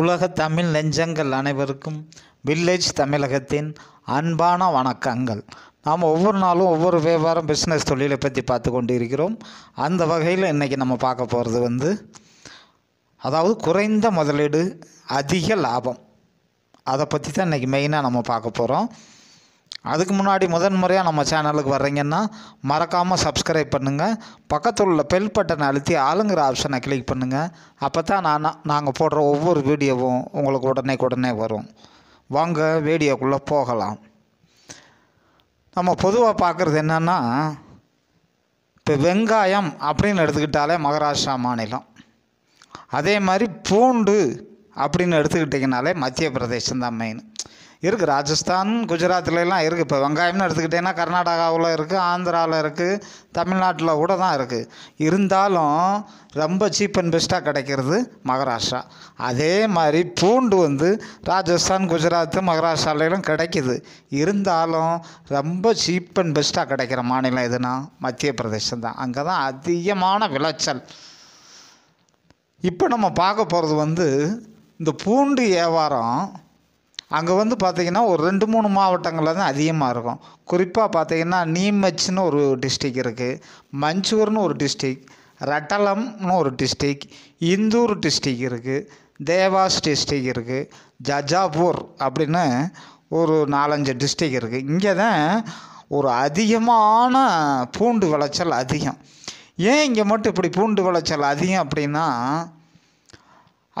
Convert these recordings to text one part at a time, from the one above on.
உலக தமிழ் நெஞ்சங்கள் அனைவருக்கும் வில்லேஜ் தமிழகத்தின் அன்பான வணக்கங்கள் நாம் ஒவ்வொரு நாளும் ஒவ்வொரு வியாபாரம் பிஸ்னஸ் தொழிலை பற்றி பார்த்து கொண்டு இருக்கிறோம் அந்த வகையில் இன்றைக்கி நம்ம பார்க்க போகிறது வந்து அதாவது குறைந்த முதலீடு அதிக லாபம் அதை பற்றி தான் இன்றைக்கி மெயினாக நம்ம பார்க்க போகிறோம் அதுக்கு முன்னாடி முதன் முறையாக நம்ம சேனலுக்கு வர்றீங்கன்னா மறக்காமல் சப்ஸ்கிரைப் பண்ணுங்கள் பக்கத்தில் உள்ள பெல் பட்டனை அழுத்தி ஆளுங்கிற ஆப்ஷனை கிளிக் பண்ணுங்கள் அப்போ தான் நான் நாங்கள் போடுற ஒவ்வொரு வீடியோவும் உங்களுக்கு உடனே உடனே வரும் வாங்க வீடியோக்குள்ளே போகலாம் நம்ம பொதுவாக பார்க்குறது என்னென்னா இப்போ வெங்காயம் அப்படின்னு எடுத்துக்கிட்டாலே மகாராஷ்டிரா மாநிலம் அதே மாதிரி பூண்டு அப்படின்னு எடுத்துக்கிட்டிங்கனாலே மத்திய பிரதேசம் தான் மெயின் இருக்குது ராஜஸ்தான் குஜராத்லலாம் இருக்குது இப்போ வெங்காயம்னு எடுத்துக்கிட்டிங்கன்னா கர்நாடகாவில் இருக்குது ஆந்திராவில் இருக்குது தமிழ்நாட்டில் கூட தான் இருக்குது இருந்தாலும் ரொம்ப சீப் அண்ட் பெஸ்ட்டாக கிடைக்கிறது மகாராஷ்டிரா அதே மாதிரி பூண்டு வந்து ராஜஸ்தான் குஜராத் மகாராஷ்டிராலையும் கிடைக்கிது இருந்தாலும் ரொம்ப சீப் அண்ட் பெஸ்ட்டாக கிடைக்கிற மாநிலம் எதுனா மத்திய பிரதேசம் தான் அங்கே தான் அதிகமான விளைச்சல் இப்போ நம்ம பார்க்க போகிறது வந்து இந்த பூண்டு வியாபாரம் அங்கே வந்து பார்த்திங்கன்னா ஒரு ரெண்டு மூணு மாவட்டங்களில் தான் அதிகமாக இருக்கும் குறிப்பாக பார்த்திங்கன்னா நீமச்சுன்னு ஒரு டிஸ்ட்ரிக் இருக்குது மஞ்சூர்னு ஒரு டிஸ்ட்ரிக் ரட்டலம்னு ஒரு டிஸ்ட்ரிக் இந்தூர் டிஸ்ட்ரிக் இருக்குது தேவாஸ் டிஸ்ட்ரிக் இருக்குது ஜஜாபூர் அப்படின்னு ஒரு நாலஞ்சு டிஸ்ட்ரிக் இருக்குது இங்கே தான் ஒரு அதிகமான பூண்டு விளைச்சல் அதிகம் ஏன் இங்கே மட்டும் இப்படி பூண்டு விளைச்சல் அதிகம் அப்படின்னா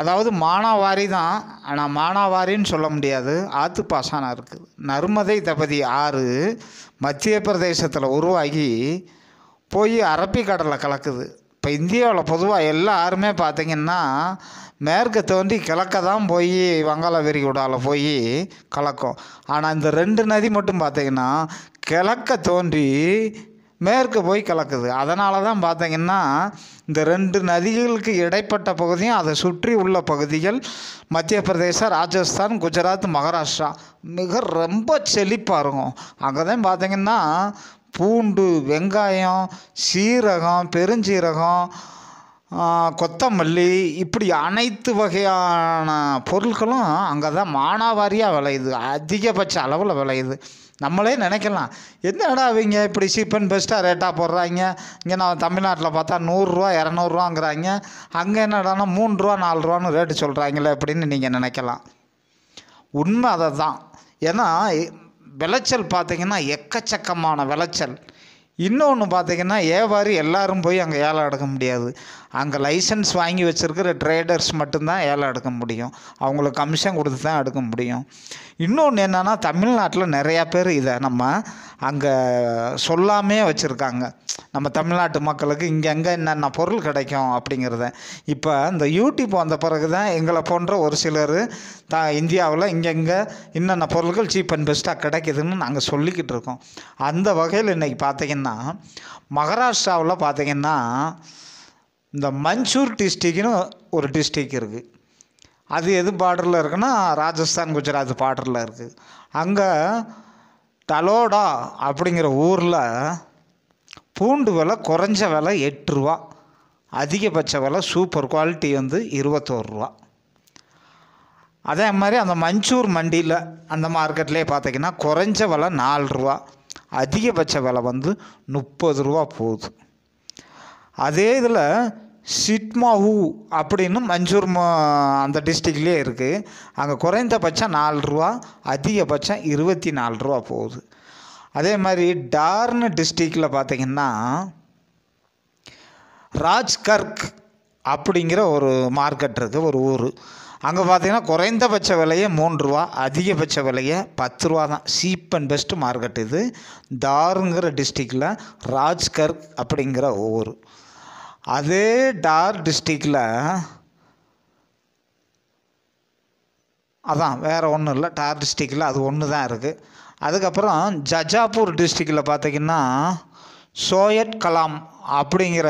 அதாவது மானாவாரி தான் ஆனால் மானாவாரின்னு சொல்ல முடியாது ஆத்து பாசனம் இருக்குது நர்மதை தபதி ஆறு மத்திய பிரதேசத்தில் உருவாகி போய் அரப்பிக்கடலை கலக்குது இப்போ இந்தியாவில் பொதுவாக எல்லா ஆறுமே பார்த்திங்கன்னா மேற்க தோண்டி கிழக்க தான் போய் வங்காள விரிகுடாவில் போய் கலக்கும் ஆனால் இந்த ரெண்டு நதி மட்டும் பார்த்திங்கன்னா கிழக்க தோன்றி மேற்கு போய் கலக்குது அதனால தான் பார்த்திங்கன்னா இந்த ரெண்டு நதிகளுக்கு இடைப்பட்ட பகுதியும் அதை சுற்றி உள்ள பகுதிகள் மத்திய பிரதேசம் ராஜஸ்தான் குஜராத் மகாராஷ்டிரா மிக ரொம்ப செழிப்பாக இருக்கும் அங்கே தான் பார்த்திங்கன்னா பூண்டு வெங்காயம் சீரகம் பெருஞ்சீரகம் கொத்தமல்லி இப்படி அனைத்து வகையான பொருட்களும் அங்கே தான் மானாவாரியாக விளையுது அதிகபட்ச அளவில் விளையுது நம்மளே நினைக்கலாம் என்னடா அவங்க இப்படி சீப் அண்ட் பெஸ்ட்டாக ரேட்டாக போடுறாங்க இங்கே நான் தமிழ்நாட்டில் பார்த்தா நூறுரூவா இரநூறுவாங்கிறாங்க அங்கே என்னடானா மூணு ரூபா நாலு ரூபான்னு ரேட்டு சொல்கிறாங்களே அப்படின்னு நீங்கள் நினைக்கலாம் உண்மை அதை தான் ஏன்னா விளைச்சல் பார்த்திங்கன்னா எக்கச்சக்கமான விளைச்சல் இன்னொன்று பார்த்திங்கன்னா ஏவாரி எல்லோரும் போய் அங்கே ஏலம் எடுக்க முடியாது அங்கே லைசன்ஸ் வாங்கி வச்சுருக்கிற ட்ரேடர்ஸ் மட்டும்தான் ஏலம் எடுக்க முடியும் அவங்களுக்கு கமிஷன் கொடுத்து தான் எடுக்க முடியும் இன்னொன்று என்னென்னா தமிழ்நாட்டில் நிறையா பேர் இதை நம்ம அங்கே சொல்லாமே வச்சுருக்காங்க நம்ம தமிழ்நாட்டு மக்களுக்கு இங்கெங்கே என்னென்ன பொருள் கிடைக்கும் அப்படிங்கிறத இப்போ இந்த யூடியூப் வந்த பிறகு தான் எங்களை போன்ற ஒரு சிலர் த இந்தியாவில் இங்கெங்கே என்னென்ன பொருட்கள் சீப் அண்ட் பெஸ்ட்டாக கிடைக்கிதுன்னு நாங்கள் சொல்லிக்கிட்டு இருக்கோம் அந்த வகையில் இன்றைக்கி பார்த்திங்கன்னா மகாராஷ்டிராவில் பார்த்திங்கன்னா இந்த மன்சூர் டிஸ்ட்ரிக்னு ஒரு டிஸ்ட்ரிக் இருக்குது அது எது பார்டரில் இருக்குன்னா ராஜஸ்தான் குஜராத் பார்டரில் இருக்குது அங்கே தலோடா அப்படிங்கிற ஊரில் பூண்டு விலை குறைஞ்ச விலை எட்டு ரூபா அதிகபட்ச விலை சூப்பர் குவாலிட்டி வந்து இருபத்தோரு ரூபா அதே மாதிரி அந்த மஞ்சூர் மண்டியில் அந்த மார்க்கெட்லேயே பார்த்திங்கன்னா குறைஞ்ச விலை நாலு ரூபா அதிகபட்ச விலை வந்து முப்பது ரூபா போகுது அதே இதில் சிட்மாஹூ அப்படின்னு மஞ்சூர் அந்த டிஸ்ட்ரிக்ட்லேயே இருக்குது அங்கே குறைந்தபட்சம் நாலு ரூபா அதிகபட்சம் இருபத்தி நாலு ரூபா போகுது அதே மாதிரி டார்னு டிஸ்ட்ரிக்டில் பார்த்திங்கன்னா ராஜ்கர்க் அப்படிங்கிற ஒரு மார்க்கெட் இருக்குது ஒரு ஊர் அங்கே பார்த்திங்கன்னா குறைந்தபட்ச விலையை மூன்று ரூபா அதிகபட்ச விலையை பத்து ரூபா தான் சீப் அண்ட் பெஸ்ட் மார்க்கெட் இது தாருங்கிற டிஸ்ட்ரிக்டில் ராஜ்கர்க் அப்படிங்கிற ஊர் அதே டார் டிஸ்ட்ரிக்டில் அதான் வேறு ஒன்றும் இல்லை டார் டிஸ்ட்ரிக்டில் அது ஒன்று தான் இருக்குது அதுக்கப்புறம் ஜஜாப்பூர் டிஸ்ட்ரிக்டில் பார்த்திங்கன்னா சோயட் கலாம் அப்படிங்கிற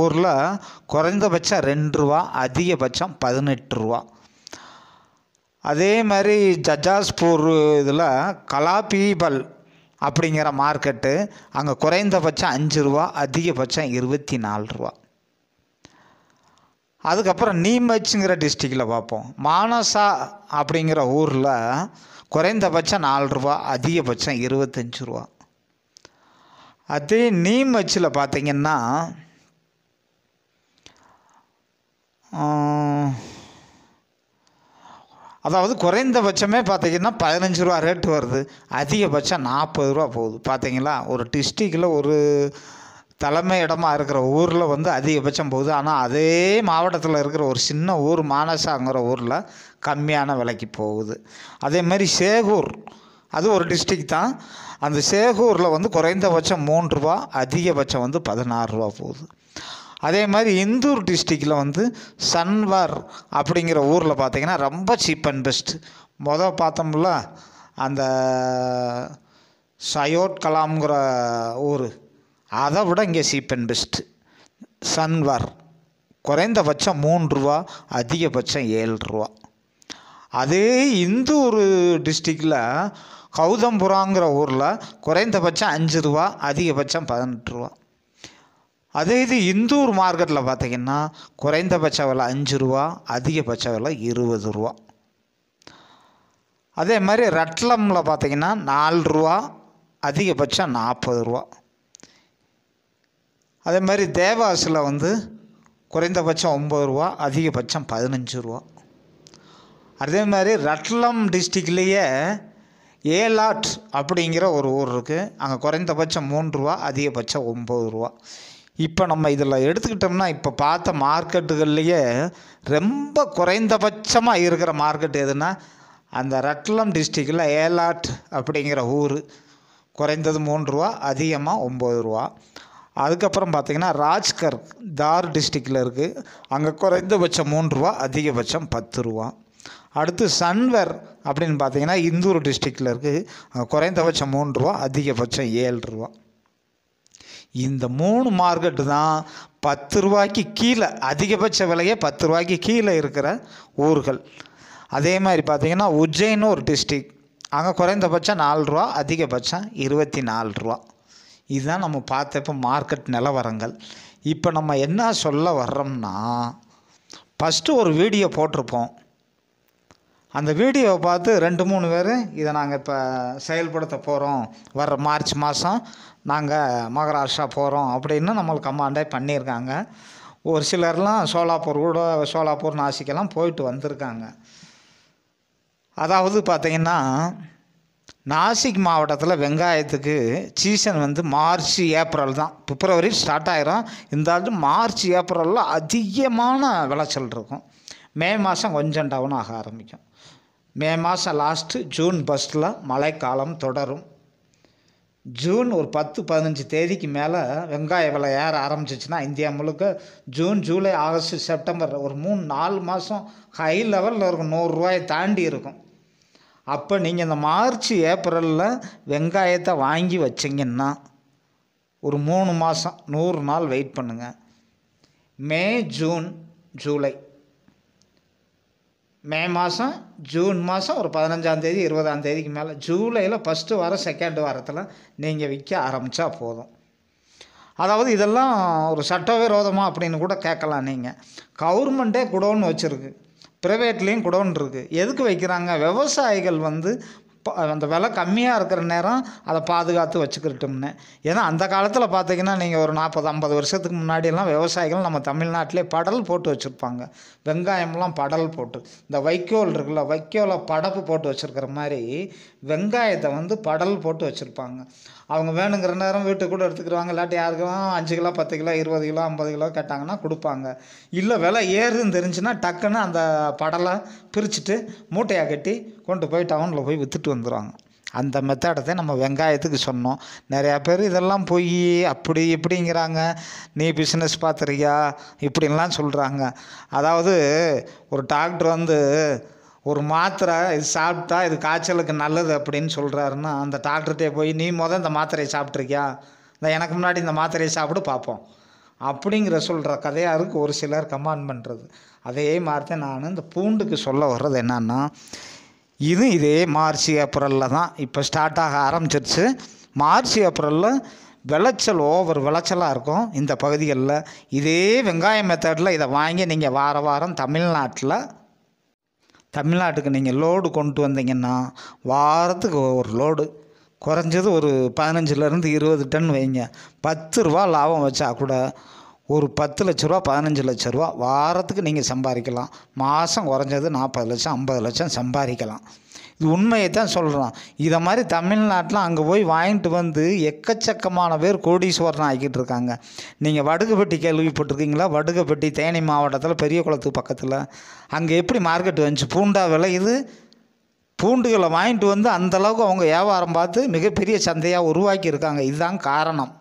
ஊரில் குறைந்தபட்சம் ரெண்டு ரூபா அதிகபட்சம் பதினெட்டு ரூபா அதே மாதிரி ஜஜாஸ்பூர் இதில் கலாபீபல் அப்படிங்கிற மார்க்கெட்டு அங்கே குறைந்தபட்சம் அஞ்சு ரூபா அதிகபட்சம் இருபத்தி நாலு ரூபா அதுக்கப்புறம் நீமச்சுங்கிற டிஸ்ட்ரிக்டில் பார்ப்போம் மானசா அப்படிங்கிற ஊரில் குறைந்தபட்சம் நாலு ரூபா அதிகபட்சம் இருபத்தஞ்சி ரூபா அதே நீமச்சில் பார்த்திங்கன்னா அதாவது குறைந்தபட்சமே பார்த்திங்கன்னா பதினஞ்சு ரூபா ரேட்டு வருது அதிகபட்சம் நாற்பது ரூபா போகுது பார்த்திங்களா ஒரு டிஸ்ட்ரிக்டில் ஒரு தலைமை இடமா இருக்கிற ஊரில் வந்து அதிகபட்சம் போகுது ஆனால் அதே மாவட்டத்தில் இருக்கிற ஒரு சின்ன ஊர் மானசாங்கிற ஊரில் கம்மியான விலைக்கு போகுது அதே மாதிரி சேகூர் அது ஒரு டிஸ்ட்ரிக் தான் அந்த சேகூரில் வந்து குறைந்தபட்சம் மூன்று ரூபா அதிகபட்சம் வந்து பதினாறு ரூபா போகுது அதே மாதிரி இந்தூர் டிஸ்ட்ரிக்டில் வந்து சன்வார் அப்படிங்கிற ஊரில் பார்த்திங்கன்னா ரொம்ப சீப் அண்ட் பெஸ்ட்டு மொதல் பார்த்தோம்ல அந்த சயோட் கலாம்ங்கிற ஊர் அதை விட இங்கே சீப் அண்ட் பெஸ்ட்டு சன்வார் குறைந்தபட்சம் மூணு ரூபா அதிகபட்சம் ஏழு ரூபா அதே இந்தூர் டிஸ்ட்ரிக்டில் கௌதம்புராங்கிற ஊரில் குறைந்தபட்சம் அஞ்சு ரூபா அதிகபட்சம் பதினெட்டு ரூபா அதே இது இந்தூர் மார்க்கெட்டில் பார்த்திங்கன்னா குறைந்தபட்ச விலை அஞ்சு ரூபா அதிகபட்ச விலை இருபது ரூபா அதே மாதிரி ரட்லமில் பார்த்திங்கன்னா நாலு ரூபா அதிகபட்சம் நாற்பது ரூபா அதே மாதிரி தேவாஸில் வந்து குறைந்தபட்சம் ஒம்பது ரூபா அதிகபட்சம் பதினஞ்சு ரூபா அதே மாதிரி ரட்லம் டிஸ்ட்ரிக்ட்லேயே ஏலாட் அப்படிங்கிற ஒரு ஊர் இருக்குது அங்கே குறைந்தபட்சம் மூன்று ரூபா அதிகபட்சம் ஒம்பது ரூபா இப்போ நம்ம இதில் எடுத்துக்கிட்டோம்னா இப்போ பார்த்த மார்க்கெட்டுகள்லேயே ரொம்ப குறைந்தபட்சமாக இருக்கிற மார்க்கெட் எதுனா அந்த ரட்லம் டிஸ்ட்ரிக்டில் ஏலாட் அப்படிங்கிற ஊர் குறைந்தது மூன்று ரூபா அதிகமாக ஒம்பது ரூபா அதுக்கப்புறம் பார்த்திங்கன்னா ராஜ்கர் தார் டிஸ்ட்ரிக்டில் இருக்குது அங்கே குறைந்தபட்சம் மூன்று ரூபா அதிகபட்சம் பத்து ரூபா அடுத்து சன்வர் அப்படின்னு பார்த்தீங்கன்னா இந்தூர் டிஸ்ட்ரிக்டில் இருக்குது குறைந்தபட்சம் மூன்று ரூபா அதிகபட்சம் ஏழு ரூபா இந்த மூணு மார்க்கெட்டு தான் பத்து ரூபாய்க்கு கீழே அதிகபட்ச விலையே பத்து ரூபாய்க்கு கீழே இருக்கிற ஊர்கள் அதே மாதிரி பார்த்திங்கன்னா உஜ்ஜைன்னு ஒரு டிஸ்ட்ரிக் அங்கே குறைந்தபட்சம் நாலு ரூபா அதிகபட்சம் இருபத்தி நாலு ரூபா இதுதான் நம்ம பார்த்தப்போ மார்க்கெட் நிலவரங்கள் இப்போ நம்ம என்ன சொல்ல வர்றோம்னா ஃபஸ்ட்டு ஒரு வீடியோ போட்டிருப்போம் அந்த வீடியோவை பார்த்து ரெண்டு மூணு பேர் இதை நாங்கள் இப்போ செயல்படுத்த போகிறோம் வர்ற மார்ச் மாதம் நாங்கள் மகாராஷ்டிரா போகிறோம் அப்படின்னு நம்மளுக்கு கமாண்டே பண்ணியிருக்காங்க ஒரு சிலர்லாம் சோலாப்பூர் கூட சோலாப்பூர் நாசிக்கெல்லாம் போயிட்டு வந்திருக்காங்க அதாவது பார்த்திங்கன்னா நாசிக் மாவட்டத்தில் வெங்காயத்துக்கு சீசன் வந்து மார்ச் ஏப்ரல் தான் பிப்ரவரி ஸ்டார்ட் ஆகிரும் இருந்தாலும் மார்ச் ஏப்ரலில் அதிகமான விளைச்சல் இருக்கும் மே மாதம் கொஞ்சம் டவுன் ஆக ஆரம்பிக்கும் மே மாதம் லாஸ்ட்டு ஜூன் ஃபஸ்ட்டில் மழைக்காலம் தொடரும் ஜூன் ஒரு பத்து பதினஞ்சு தேதிக்கு மேலே வெங்காய விலை ஏற ஆரம்பிச்சிச்சுன்னா இந்தியா முழுக்க ஜூன் ஜூலை ஆகஸ்ட் செப்டம்பர் ஒரு மூணு நாலு மாதம் ஹை லெவலில் இருக்கும் நூறுரூவாயை தாண்டி இருக்கும் அப்போ நீங்கள் இந்த மார்ச் ஏப்ரலில் வெங்காயத்தை வாங்கி வச்சிங்கன்னா ஒரு மூணு மாதம் நூறு நாள் வெயிட் பண்ணுங்கள் மே ஜூன் ஜூலை மே மாதம் ஜூன் மாதம் ஒரு பதினஞ்சாந்தேதி இருபதாந்தேதிக்கு மேலே ஜூலையில் ஃபஸ்ட்டு வாரம் செகண்ட் வாரத்தில் நீங்கள் விற்க ஆரம்பித்தா போதும் அதாவது இதெல்லாம் ஒரு சட்டவிரோதமாக அப்படின்னு கூட கேட்கலாம் நீங்கள் கவர்மெண்ட்டே குடோன்னு வச்சுருக்கு ப்ரைவேட்லேயும் குடோன் இருக்குது எதுக்கு வைக்கிறாங்க விவசாயிகள் வந்து அந்த விலை கம்மியாக இருக்கிற நேரம் அதை பாதுகாத்து வச்சுக்கிட்டோம்னு ஏன்னா அந்த காலத்தில் பார்த்திங்கன்னா நீங்கள் ஒரு நாற்பது ஐம்பது வருஷத்துக்கு முன்னாடியெல்லாம் விவசாயிகள் நம்ம தமிழ்நாட்டிலே படல் போட்டு வச்சுருப்பாங்க வெங்காயம்லாம் படல் போட்டு இந்த வைக்கோல் இருக்குல்ல வைக்கோலை படப்பு போட்டு வச்சுருக்கிற மாதிரி வெங்காயத்தை வந்து படல் போட்டு வச்சுருப்பாங்க அவங்க வேணுங்கிற நேரம் வீட்டுக்கு கூட எடுத்துக்கிடுவாங்க இல்லாட்டி யாருக்கெல்லாம் அஞ்சு கிலோ பத்து கிலோ இருபது கிலோ ஐம்பது கிலோ கேட்டாங்கன்னா கொடுப்பாங்க இல்லை விலை ஏறுன்னு தெரிஞ்சுன்னா டக்குன்னு அந்த படலை பிரிச்சுட்டு மூட்டையாக கட்டி கொண்டு போய் டவுனில் போய் விற்றுட்டு வந்துடுவாங்க அந்த மெத்தடை தான் நம்ம வெங்காயத்துக்கு சொன்னோம் நிறையா பேர் இதெல்லாம் போய் அப்படி இப்படிங்கிறாங்க நீ பிஸ்னஸ் பார்த்துறியா இப்படின்லாம் சொல்கிறாங்க அதாவது ஒரு டாக்டர் வந்து ஒரு மாத்திரை இது சாப்பிட்டா இது காய்ச்சலுக்கு நல்லது அப்படின்னு சொல்கிறாருன்னா அந்த டாக்டர்கிட்டே போய் நீ முதல் இந்த மாத்திரையை சாப்பிட்ருக்கியா இந்த எனக்கு முன்னாடி இந்த மாத்திரையை சாப்பிட்டு பார்ப்போம் அப்படிங்கிற சொல்கிற கதையாக இருக்குது ஒரு சிலர் கமாண்ட் பண்ணுறது அதே மாதிரி தான் நான் இந்த பூண்டுக்கு சொல்ல வர்றது என்னன்னா இது இதே மார்ச் ஏப்ரலில் தான் இப்போ ஸ்டார்ட் ஆக ஆரம்பிச்சிருச்சு மார்ச் ஏப்ரலில் விளைச்சல் ஓவர் விளைச்சலாக இருக்கும் இந்த பகுதிகளில் இதே வெங்காயம் மெத்தடில் இதை வாங்கி நீங்கள் வார வாரம் தமிழ்நாட்டில் தமிழ்நாட்டுக்கு நீங்கள் லோடு கொண்டு வந்தீங்கன்னா வாரத்துக்கு ஒரு லோடு குறைஞ்சது ஒரு பதினஞ்சுலேருந்து இருபது டன் வைங்க பத்து ரூபா லாபம் வச்சா கூட ஒரு பத்து லட்ச ரூபா பதினஞ்சு லட்ச ரூபா வாரத்துக்கு நீங்கள் சம்பாதிக்கலாம் மாதம் குறைஞ்சது நாற்பது லட்சம் ஐம்பது லட்சம் சம்பாதிக்கலாம் இது உண்மையை தான் சொல்கிறோம் இதை மாதிரி தமிழ்நாட்டில் அங்கே போய் வாங்கிட்டு வந்து எக்கச்சக்கமான பேர் கோடீஸ்வரன் ஆக்கிட்டு இருக்காங்க நீங்கள் வடுகப்பட்டி கேள்விப்பட்டிருக்கீங்களா வடுகப்பட்டி தேனி மாவட்டத்தில் பெரிய குளத்துக்கு பக்கத்தில் அங்கே எப்படி மார்க்கெட் வந்துச்சு பூண்டா விளையுது பூண்டுகளை வாங்கிட்டு வந்து அந்தளவுக்கு அவங்க வியாபாரம் பார்த்து மிகப்பெரிய சந்தையாக உருவாக்கியிருக்காங்க இதுதான் காரணம்